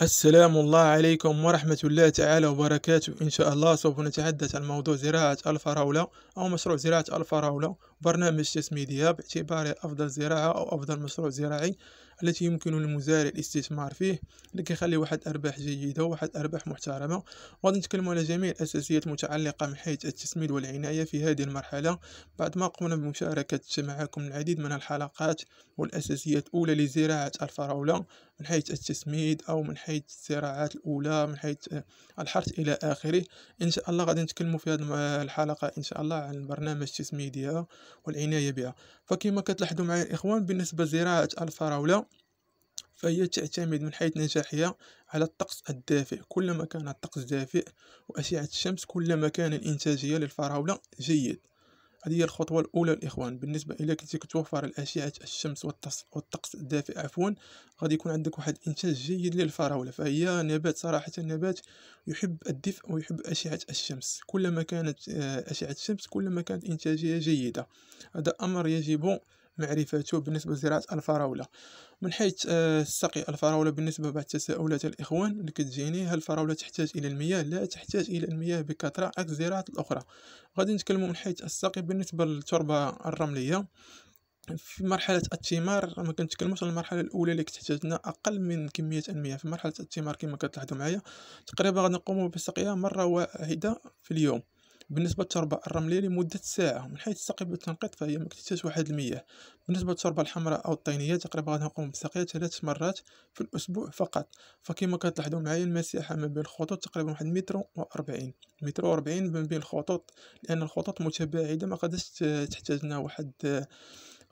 السلام الله عليكم ورحمة الله تعالى وبركاته إن شاء الله سوف نتحدث عن موضوع زراعة الفراولة أو مشروع زراعة الفراولة برنامج تسميدها باعتباره أفضل زراعة أو أفضل مشروع زراعي التي يمكن للمزارع الاستثمار فيه اللي كيخلي واحد أرباح جيدة وواحد أرباح محترمة وغادي نتكلموا على جميع الأساسيات المتعلقة من حيث التسميد والعناية في هذه المرحلة بعد ما قمنا بمشاركة معكم العديد من الحلقات والأساسيات الأولى لزراعة الفراولة من حيث التسميد أو من حيث الزراعات الأولى من حيث الحرث إلى آخره إن شاء الله غادي نتكلموا في هذه الحلقة إن شاء الله عن برنامج التسميدية والعناية بها فكما كتلاحظوا معايا الإخوان بالنسبة لزراعة الفراولة فهي تعتمد من حيث نجاحها على الطقس الدافئ كلما كان الطقس دافئ وأشعة الشمس كلما كان الإنتاجية للفراولة جيد هذه الخطوة الأولى الإخوان بالنسبة إلى كنتي كتوفر الأشعة الشمس والطقس الدافئ عفوا غادي يكون عندك واحد الإنتاج جيد للفراولة فهي نبات صراحة نبات يحب الدفء ويحب أشعة الشمس كلما كانت آه، أشعة الشمس كلما كانت إنتاجية جيدة هذا أمر يجب معرفته بالنسبة لزراعة الفراولة من حيث آه، السقي الفراولة بالنسبة بعد تساؤلات الإخوان اللي كتجيني هل الفراولة تحتاج إلى المياه لا تحتاج إلى المياه بكثرة عكس زراعة الأخرى غادي نتكلم من حيث السقي بالنسبة للتربة الرملية في مرحلة الثمار ما كنتكلموش على المرحلة الأولى اللي كتحتاجنا أقل من كمية المياه في مرحلة الثمار كما كتلاحظوا معايا تقريبا غادي نقوموا بسقيها مرة واحدة في اليوم بالنسبة للتربة الرملية لمدة ساعة من حيث تستقبل بالتنقيط فهي مكتساش واحد المياه بالنسبة للتربة الحمراء أو الطينية تقريبا غادي نقوم بسقيها ثلاث مرات في الأسبوع فقط فكما كتلاحظوا معايا المساحة ما بين الخطوط تقريبا واحد متر وأربعين متر وأربعين ما بين الخطوط لأن الخطوط متباعدة ما قدرتش تحتاجنا واحد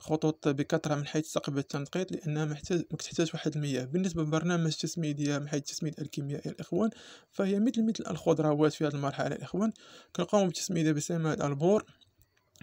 خطوط بكثره من حيث ثقب التنقيط لانها محتاج تحتاج واحد المياه بالنسبه لبرنامج التسميد من حيث التسميد الكيميائي الاخوان فهي مثل مثل الخضروات في هذه المرحله الاخوان كنقوم بالتسميد بسماد البور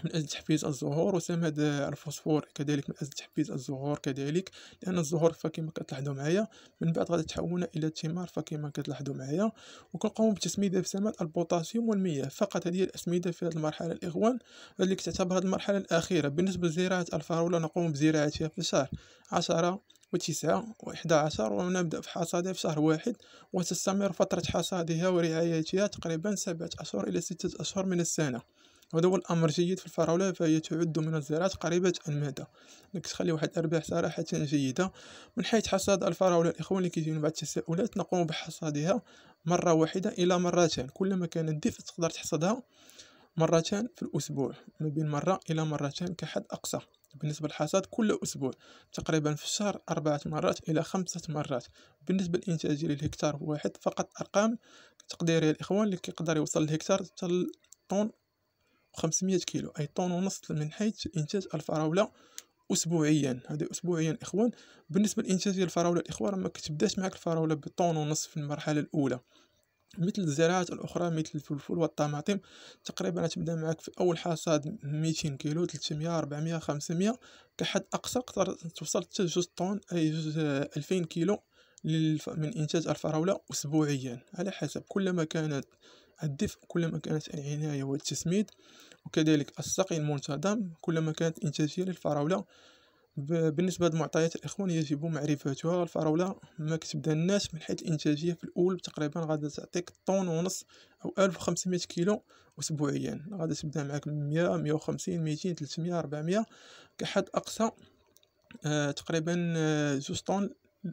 من أجل تحفيز الزهور وسام هذا الفوسفور كذلك من أجل تحفيز الزهور كذلك لأن الزهور فكما كتلاحظوا معايا من بعد غادي تحولنا إلى الثمار فكما كتلاحظوا معايا وكنقوم بتسميده بسمات البوتاسيوم والمياه فقط هذه الأسمدة في هذه المرحلة الإخوان اللي تعتبر هذه المرحلة الأخيرة بالنسبة لزراعة الفراولة نقوم بزراعتها في شهر عشرة و وإحدى عشر ونبدأ في حصادها في شهر واحد وتستمر فترة حصادها ورعايتها تقريبا سبعة أشهر إلى ستة أشهر من السنة هذا هو الأمر جيد في الفراولة فهي تعد من الزراعات قريبة المادة لك تخلي واحد الأرباح صراحة جيدة من حيث حصاد الفراولة الإخوان اللي كيجيون بعض التساؤلات نقوم بحصادها مرة واحدة إلى مرتان كلما كان الدفء تقدر تحصدها مرتان في الأسبوع ما بين مرة إلى مرتان كحد أقصى بالنسبة للحصاد كل أسبوع تقريبا في الشهر أربعة مرات إلى خمسة مرات بالنسبة للإنتاج للهكتار واحد فقط أرقام تقديرية الإخوان اللي كيقدر يوصل الهكتار حتى طن 500 كيلو أي طن ونص من حيث إنتاج الفراولة اسبوعيا هذا اسبوعيا اخوان بالنسبه لانتاج ديال الفراوله الاخوان ما كتبداش معك الفراوله بطون ونص في المرحله الاولى مثل الزراعات الاخرى مثل الفلفل والطماطم تقريبا تبدا معك في اول حصاد 200 كيلو 300 400 500 كحد اقصى تقدر توصل حتى 2 طن اي 2000 كيلو من انتاج الفراوله اسبوعيا على حسب كلما كانت الدفء كلما كانت العناية والتسميد وكذلك السقي المنتظم كلما كانت إنتاجية للفراولة بالنسبة للمعطيات الإخوان يجب معرفتها الفراولة ما كتبدا الناس من حيث الإنتاجية في الأول تقريبا غادا تعطيك طن ونص أو ألف وخمسمائة كيلو أسبوعيا غادا تبدا معاك مية مية وخمسين ميتين تلتمية ربعمية كحد أقصى آه تقريبا آه، زوج جوج طن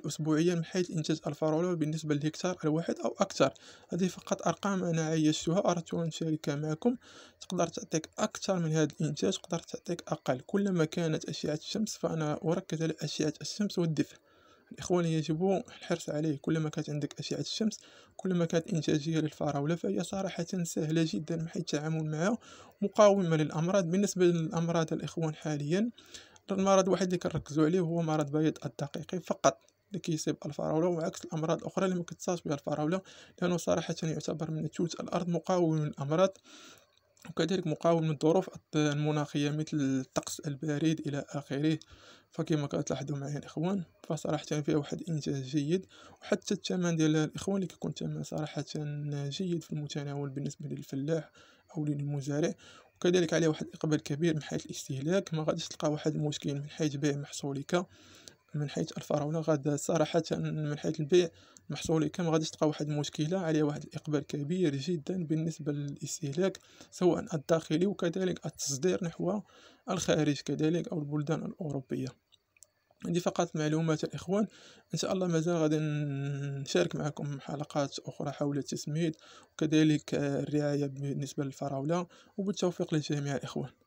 أسبوعيا من حيث إنتاج الفرولة بالنسبة للهكتار الواحد أو أكثر هذه فقط أرقام أنا عيشتها أردت أن أشاركها معكم تقدر تعطيك أكثر من هذا الإنتاج تقدر تعطيك أقل كلما كانت أشعة الشمس فأنا أركز على أشعة الشمس والدفء الإخوان يجب الحرص عليه كلما كانت عندك أشعة الشمس كلما كانت إنتاجية للفراولة فهي صراحة سهلة جدا من حيث التعامل معها مقاومة للأمراض بالنسبة للأمراض الإخوان حاليا المرض الوحيد اللي كنركزو عليه هو مرض بيض الدقيقي فقط اللي كيصيب الفراوله وعكس الامراض الاخرى اللي ما كتصابش بها الفراوله لانه صراحه يعتبر من توت الارض مقاوم من الامراض وكذلك مقاوم للظروف المناخيه مثل الطقس البارد الى اخره فكما كتلاحظوا معايا الاخوان فصراحه فيها واحد الانتاج جيد وحتى الثمن ديال الاخوان اللي كيكون الثمن صراحه جيد في المتناول بالنسبه للفلاح او للمزارع وكذلك عليه واحد الاقبال كبير من حيث الاستهلاك ما غاديش تلقى واحد المشكل من حيث بيع محصولك من حيث الفراولة غادا صراحة من حيث البيع المحصولي كم غاديش تلقى واحد المشكلة عليه واحد الإقبال كبير جدا بالنسبة للاستهلاك سواء الداخلي وكذلك التصدير نحو الخارج كذلك أو البلدان الأوروبية عندي فقط معلومات الإخوان إن شاء الله مازال غادي نشارك معكم حلقات أخرى حول التسميد وكذلك الرعاية بالنسبة للفراولة وبالتوفيق لجميع الإخوان